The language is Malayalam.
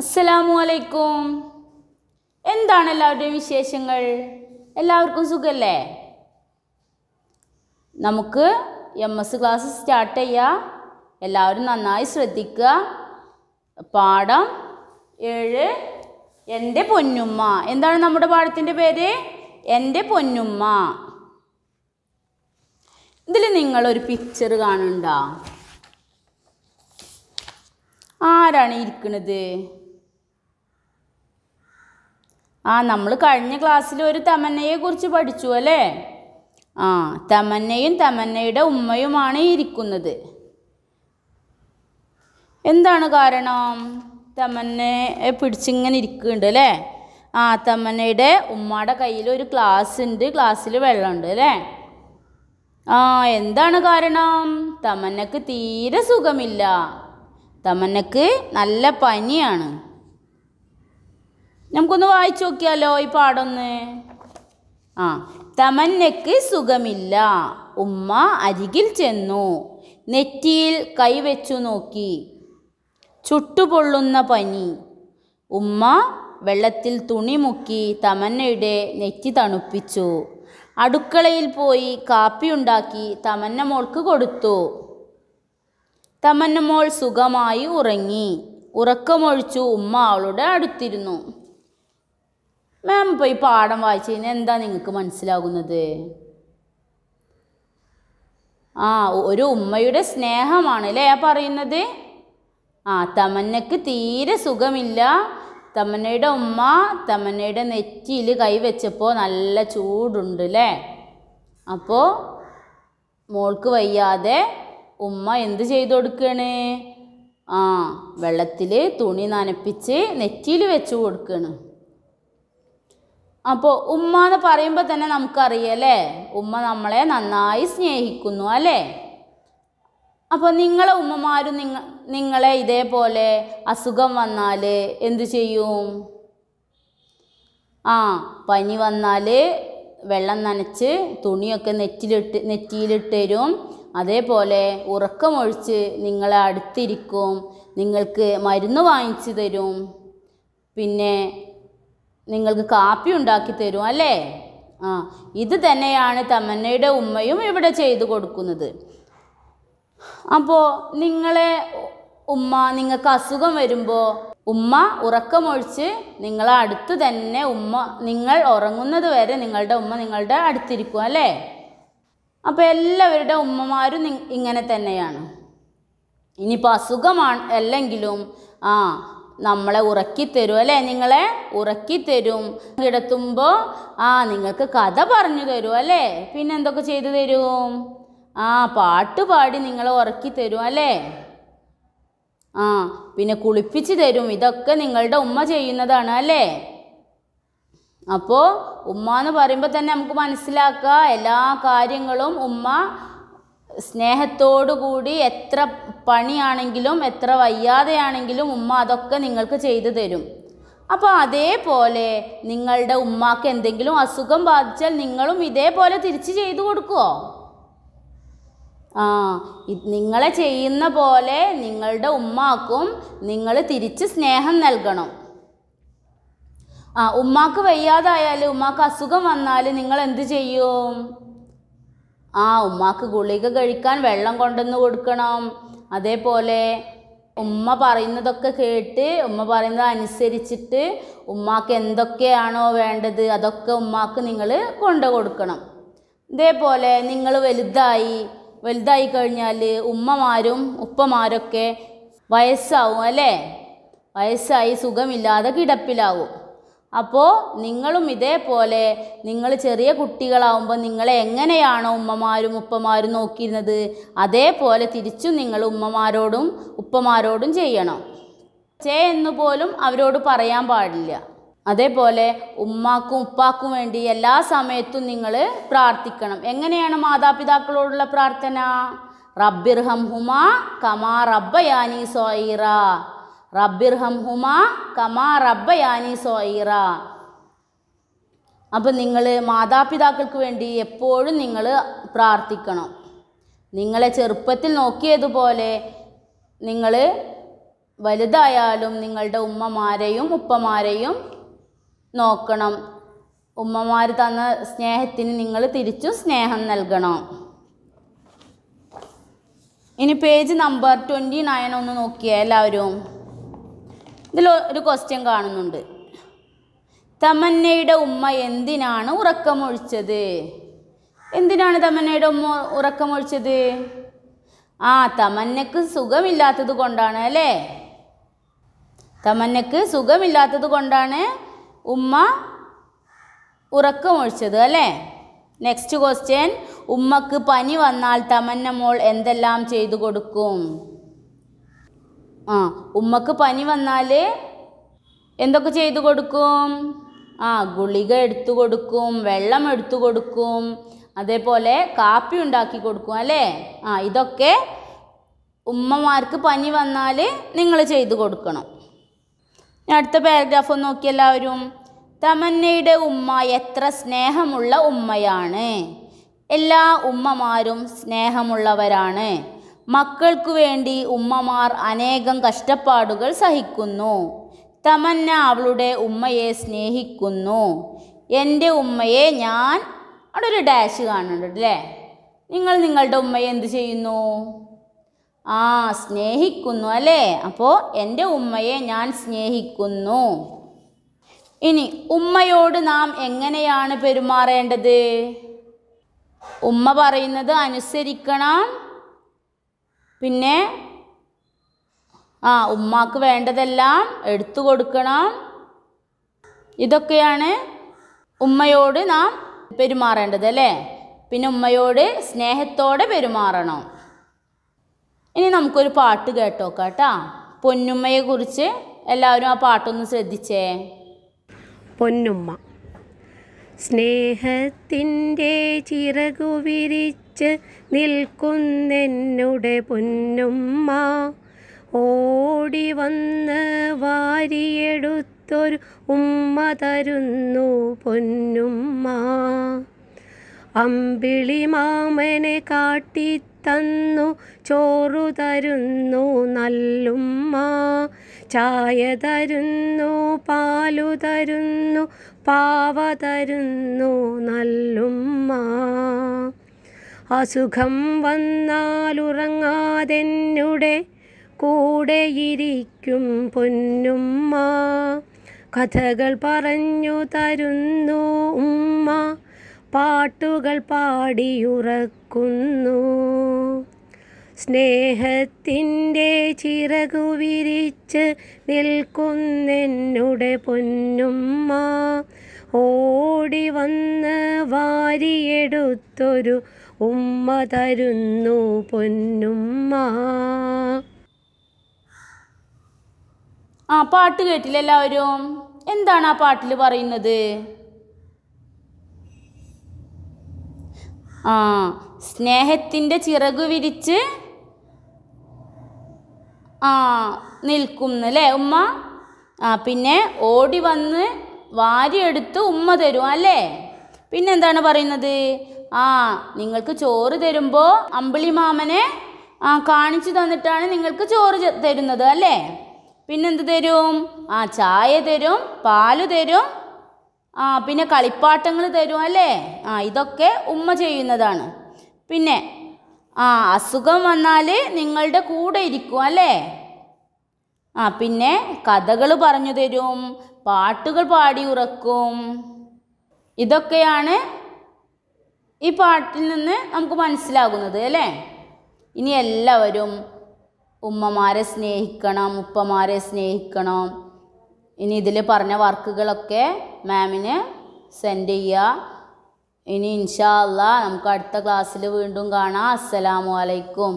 അസ്സലാമു അലൈക്കും എന്താണ് എല്ലാവരുടെയും വിശേഷങ്ങൾ എല്ലാവർക്കും സുഖമല്ലേ നമുക്ക് എം എസ് ക്ലാസ് സ്റ്റാർട്ട് ചെയ്യാം എല്ലാവരും നന്നായി ശ്രദ്ധിക്കുക പാഠം ഏഴ് എൻ്റെ പൊന്നുമ്മ എന്താണ് നമ്മുടെ പാഠത്തിൻ്റെ പേര് എൻ്റെ പൊന്നുമ്മ ഇതിൽ നിങ്ങളൊരു പിക്ചർ കാണണ്ട ആരാണ് ഇരിക്കുന്നത് ആ നമ്മൾ കഴിഞ്ഞ ക്ലാസ്സിൽ ഒരു തമന്നയെക്കുറിച്ച് പഠിച്ചു അല്ലേ ആ തമന്നയും തമന്നയുടെ ഉമ്മയുമാണ് ഇരിക്കുന്നത് എന്താണ് കാരണം തമന്നയെ പിടിച്ചിങ്ങനെ ഇരിക്കുന്നുണ്ട് അല്ലേ ആ തമന്നയുടെ ഉമ്മയുടെ കയ്യിൽ ഒരു ഗ്ലാസ് ഉണ്ട് ഗ്ലാസ്സിൽ വെള്ളമുണ്ട് അല്ലേ ആ എന്താണ് കാരണം തമന്നക്ക് തീരെ സുഖമില്ല തമന്നക്ക് നല്ല പനിയാണ് നമുക്കൊന്ന് വായിച്ചു നോക്കിയാലോ ഈ പാടൊന്ന് ആ തമന്നയ്ക്ക് സുഖമില്ല ഉമ്മ അരികിൽ ചെന്നു നെറ്റിയിൽ കൈവച്ചു നോക്കി ചുട്ടുപൊള്ളുന്ന പനി ഉമ്മ വെള്ളത്തിൽ തുണി മുക്കി തമന്നയുടെ നെറ്റി തണുപ്പിച്ചു അടുക്കളയിൽ പോയി കാപ്പി ഉണ്ടാക്കി തമന്ന മോൾക്ക് കൊടുത്തു തമന്ന മോൾ സുഖമായി ഉറങ്ങി ഉറക്കമൊഴിച്ചു ഉമ്മ അവളുടെ അടുത്തിരുന്നു മാം ഇപ്പോൾ ഈ പാഠം വായിച്ചു കഴിഞ്ഞാൽ എന്താ നിങ്ങൾക്ക് മനസ്സിലാകുന്നത് ആ ഒരു ഉമ്മയുടെ സ്നേഹമാണ് അല്ലേ ആ പറയുന്നത് ആ തമന്നക്ക് തീരെ സുഖമില്ല തമന്നയുടെ ഉമ്മ തമന്നയുടെ നെറ്റിയിൽ കൈവച്ചപ്പോൾ നല്ല ചൂടുണ്ട് അല്ലേ അപ്പോൾ മോൾക്ക് വയ്യാതെ ഉമ്മ എന്ത് ചെയ്തു കൊടുക്കുകയാണ് ആ വെള്ളത്തിൽ തുണി നനപ്പിച്ച് നെറ്റിയിൽ വെച്ച് കൊടുക്കുകയാണ് അപ്പോൾ ഉമ്മ എന്ന് പറയുമ്പോൾ തന്നെ നമുക്കറിയാം അല്ലേ ഉമ്മ നമ്മളെ നന്നായി സ്നേഹിക്കുന്നു അല്ലേ അപ്പോൾ നിങ്ങളെ ഉമ്മമാരും നിങ്ങ നിങ്ങളെ ഇതേപോലെ അസുഖം വന്നാൽ എന്തു ചെയ്യും ആ പനി വന്നാൽ വെള്ളം നനച്ച് തുണിയൊക്കെ നെറ്റിലിട്ട് തരും അതേപോലെ ഉറക്കമൊഴിച്ച് നിങ്ങളെ അടുത്തിരിക്കും നിങ്ങൾക്ക് മരുന്ന് വാങ്ങിച്ചു തരും പിന്നെ നിങ്ങൾക്ക് കാപ്പി ഉണ്ടാക്കി തരും അല്ലേ ആ ഇത് തന്നെയാണ് തമന്നയുടെ ഉമ്മയും ഇവിടെ ചെയ്തു കൊടുക്കുന്നത് അപ്പോൾ നിങ്ങളെ ഉമ്മ നിങ്ങൾക്ക് അസുഖം വരുമ്പോൾ ഉമ്മ ഉറക്കമൊഴിച്ച് നിങ്ങളെ അടുത്ത് തന്നെ ഉമ്മ നിങ്ങൾ ഉറങ്ങുന്നത് വരെ നിങ്ങളുടെ ഉമ്മ നിങ്ങളുടെ അടുത്തിരിക്കും അല്ലേ അപ്പോൾ എല്ലാവരുടെ ഉമ്മമാരും ഇങ്ങനെ തന്നെയാണ് ഇനിയിപ്പോൾ അസുഖമാണ് അല്ലെങ്കിലും ആ നമ്മളെ ഉറക്കി തരും അല്ലേ നിങ്ങളെ ഉറക്കി തരും കിടത്തുമ്പോൾ ആ നിങ്ങൾക്ക് കഥ പറഞ്ഞു തരും അല്ലേ പിന്നെ എന്തൊക്കെ ചെയ്തു തരും ആ പാട്ട് പാടി നിങ്ങളെ ഉറക്കി തരും അല്ലേ ആ പിന്നെ കുളിപ്പിച്ച് തരും ഇതൊക്കെ നിങ്ങളുടെ ഉമ്മ ചെയ്യുന്നതാണ് അല്ലേ അപ്പോൾ ഉമ്മ എന്ന് പറയുമ്പോൾ തന്നെ നമുക്ക് മനസ്സിലാക്കുക എല്ലാ കാര്യങ്ങളും ഉമ്മ സ്നേഹത്തോടുകൂടി എത്ര പണിയാണെങ്കിലും എത്ര വയ്യാതെയാണെങ്കിലും ഉമ്മ അതൊക്കെ നിങ്ങൾക്ക് ചെയ്തു തരും അപ്പോൾ അതേപോലെ നിങ്ങളുടെ ഉമ്മാക്ക് എന്തെങ്കിലും അസുഖം ബാധിച്ചാൽ നിങ്ങളും ഇതേപോലെ തിരിച്ച് ചെയ്തു കൊടുക്കുമോ ആ നിങ്ങളെ ചെയ്യുന്ന പോലെ നിങ്ങളുടെ ഉമ്മാക്കും നിങ്ങൾ തിരിച്ച് സ്നേഹം നൽകണം ആ ഉമ്മാക്ക് വയ്യാതായാലും ഉമ്മാക്ക് അസുഖം വന്നാൽ നിങ്ങൾ എന്ത് ചെയ്യും ആ ഉമ്മാക്ക് ഗുളിക കഴിക്കാൻ വെള്ളം കൊണ്ടുവന്ന് കൊടുക്കണം അതേപോലെ ഉമ്മ പറയുന്നതൊക്കെ കേട്ട് ഉമ്മ പറയുന്നത് അനുസരിച്ചിട്ട് ഉമ്മാക്ക് എന്തൊക്കെയാണോ വേണ്ടത് അതൊക്കെ ഉമ്മാക്ക് നിങ്ങൾ കൊണ്ടു കൊടുക്കണം ഇതേപോലെ നിങ്ങൾ വലുതായി വലുതായി കഴിഞ്ഞാൽ ഉമ്മമാരും ഉപ്പമാരൊക്കെ വയസ്സാവും അല്ലേ വയസ്സായി സുഖമില്ലാതെ കിടപ്പിലാവും അപ്പോൾ നിങ്ങളും ഇതേപോലെ നിങ്ങൾ ചെറിയ കുട്ടികളാവുമ്പോൾ നിങ്ങളെ എങ്ങനെയാണോ ഉമ്മമാരും ഉപ്പമാരും നോക്കിയിരുന്നത് അതേപോലെ തിരിച്ചും നിങ്ങൾ ഉമ്മമാരോടും ഉപ്പമാരോടും ചെയ്യണം ചേ എന്ന് പോലും അവരോട് പറയാൻ പാടില്ല അതേപോലെ ഉമ്മാക്കും ഉപ്പാക്കും വേണ്ടി എല്ലാ സമയത്തും നിങ്ങൾ പ്രാർത്ഥിക്കണം എങ്ങനെയാണ് മാതാപിതാക്കളോടുള്ള പ്രാർത്ഥന റബ്ബിർഹം ഹുമാ കമാ റബ്ബയാനി സോയിറ റബ്ബിർ ഹം ഹുമ കമാ യാനി സോയിറ അപ്പം നിങ്ങൾ മാതാപിതാക്കൾക്ക് വേണ്ടി എപ്പോഴും നിങ്ങൾ പ്രാർത്ഥിക്കണം നിങ്ങളെ ചെറുപ്പത്തിൽ നോക്കിയതുപോലെ നിങ്ങൾ വലുതായാലും നിങ്ങളുടെ ഉമ്മമാരെയും ഉപ്പമാരെയും നോക്കണം ഉമ്മമാർ തന്ന സ്നേഹത്തിന് നിങ്ങൾ തിരിച്ചും സ്നേഹം നൽകണം ഇനി പേജ് നമ്പർ ട്വൻറ്റി നയൻ ഒന്ന് നോക്കിയാൽ എല്ലാവരും ഇതിൽ ഒരു ക്വസ്റ്റ്യൻ കാണുന്നുണ്ട് തമന്നയുടെ ഉമ്മ എന്തിനാണ് ഉറക്കമൊഴിച്ചത് എന്തിനാണ് തമന്നയുടെ ഉമ്മ ഉറക്കമൊഴിച്ചത് ആ തമന്നക്ക് സുഖമില്ലാത്തത് കൊണ്ടാണ് അല്ലേ തമന്നക്ക് സുഖമില്ലാത്തത് കൊണ്ടാണ് ഉമ്മ ഉറക്കമൊഴിച്ചത് അല്ലേ നെക്സ്റ്റ് ക്വസ്റ്റ്യൻ ഉമ്മക്ക് പനി വന്നാൽ തമന്ന മോൾ എന്തെല്ലാം ചെയ്തു കൊടുക്കും ആ ഉമ്മക്ക് പനി വന്നാൽ എന്തൊക്കെ ചെയ്തു കൊടുക്കും ആ ഗുളിക എടുത്തു കൊടുക്കും വെള്ളം എടുത്തു കൊടുക്കും അതേപോലെ കാപ്പി ഉണ്ടാക്കി കൊടുക്കും അല്ലേ ആ ഇതൊക്കെ ഉമ്മമാർക്ക് പനി വന്നാൽ നിങ്ങൾ ചെയ്തു കൊടുക്കണം അടുത്ത പാരഗ്രാഫ് ഒന്ന് നോക്കി എല്ലാവരും തമന്നയുടെ ഉമ്മ എത്ര സ്നേഹമുള്ള ഉമ്മയാണ് എല്ലാ ഉമ്മമാരും സ്നേഹമുള്ളവരാണ് മക്കൾക്കു വേണ്ടി ഉമ്മമാർ അനേകം കഷ്ടപ്പാടുകൾ സഹിക്കുന്നു തമന്ന അവളുടെ ഉമ്മയെ സ്നേഹിക്കുന്നു എൻ്റെ ഉമ്മയെ ഞാൻ അവിടെ ഒരു ഡാഷ് കാണുന്നുണ്ട് അല്ലേ നിങ്ങൾ നിങ്ങളുടെ ഉമ്മയെ എന്ത് ചെയ്യുന്നു ആ സ്നേഹിക്കുന്നു അല്ലേ അപ്പോൾ എൻ്റെ ഉമ്മയെ ഞാൻ സ്നേഹിക്കുന്നു ഇനി ഉമ്മയോട് നാം എങ്ങനെയാണ് പെരുമാറേണ്ടത് ഉമ്മ പറയുന്നത് അനുസരിക്കണം പിന്നെ ആ ഉമ്മാക്ക് വേണ്ടതെല്ലാം എടുത്തു കൊടുക്കണം ഇതൊക്കെയാണ് ഉമ്മയോട് നാം പെരുമാറേണ്ടത് അല്ലേ പിന്നെ ഉമ്മയോട് സ്നേഹത്തോടെ പെരുമാറണം ഇനി നമുക്കൊരു പാട്ട് കേട്ടോക്കാം കേട്ടോ പൊന്നുമ്മയെക്കുറിച്ച് എല്ലാവരും ആ പാട്ടൊന്ന് ശ്രദ്ധിച്ചേ പൊന്നുമ്മ സ്നേഹത്തിൻ്റെ ചിറകു വിരിച്ച് നിൽക്കുന്നെന്നുടെ പൊന്നുമ്മ ഓടി വന്ന് വാരിയെടുത്തൊരു ഉമ്മ തരുന്നു പൊന്നുമ്മ അമ്പിളി മാമനെ കാട്ടി തന്നു ചോറു തരുന്നു നല്ലുമ്മ ചായ തരുന്നു പാലു തരുന്നു പാവ തരുന്നു നല്ലുമ്മ അസുഖം വന്നാലുറങ്ങാതെന്നുടെ കൂടെയിരിക്കും പൊന്നുമ്മ കഥകൾ പറഞ്ഞു തരുന്നു ഉമ്മ പാട്ടുകൾ പാടിയുറക്കുന്നു സ്നേഹത്തിൻ്റെ ചിറകു വിരിച്ച് നിൽക്കുന്നെന്നുടെ പൊന്നുമ്മ ഓടി വന്ന് വാരിയെടുത്തൊരു ഉമ്മ തരുന്നു പൊന്നുമ്മ ആ പാട്ട് കേട്ടില്ല എല്ലാവരും എന്താണ് ആ പാട്ടിൽ പറയുന്നത് ആ സ്നേഹത്തിൻ്റെ ചിറകു വിരിച്ച് ആ നിൽക്കുന്നു അല്ലേ ഉമ്മ ആ പിന്നെ ഓടി വന്ന് വാരിയെടുത്ത് ഉമ്മ തരും അല്ലേ പിന്നെ എന്താണ് പറയുന്നത് ആ നിങ്ങൾക്ക് ചോറ് തരുമ്പോൾ മാമനെ ആ കാണിച്ചു തന്നിട്ടാണ് നിങ്ങൾക്ക് ചോറ് തരുന്നത് അല്ലേ പിന്നെന്ത് തരും ആ ചായ തരും പാല് തരും ആ പിന്നെ കളിപ്പാട്ടങ്ങൾ തരും അല്ലേ ആ ഇതൊക്കെ ഉമ്മ ചെയ്യുന്നതാണ് പിന്നെ ആ അസുഖം വന്നാൽ നിങ്ങളുടെ കൂടെ ഇരിക്കും അല്ലേ ആ പിന്നെ കഥകൾ പറഞ്ഞു തരും പാട്ടുകൾ പാടി ഉറക്കും ഇതൊക്കെയാണ് ഈ പാട്ടിൽ നിന്ന് നമുക്ക് മനസ്സിലാകുന്നത് അല്ലേ ഇനി എല്ലാവരും ഉമ്മമാരെ സ്നേഹിക്കണം ഉപ്പമാരെ സ്നേഹിക്കണം ഇനി ഇതിൽ പറഞ്ഞ വർക്കുകളൊക്കെ മാമിന് സെൻഡ് ചെയ്യുക ഇനി ഇൻഷാ അള്ളാ നമുക്ക് അടുത്ത ക്ലാസ്സിൽ വീണ്ടും കാണാം അസ്സലാമു അലൈക്കും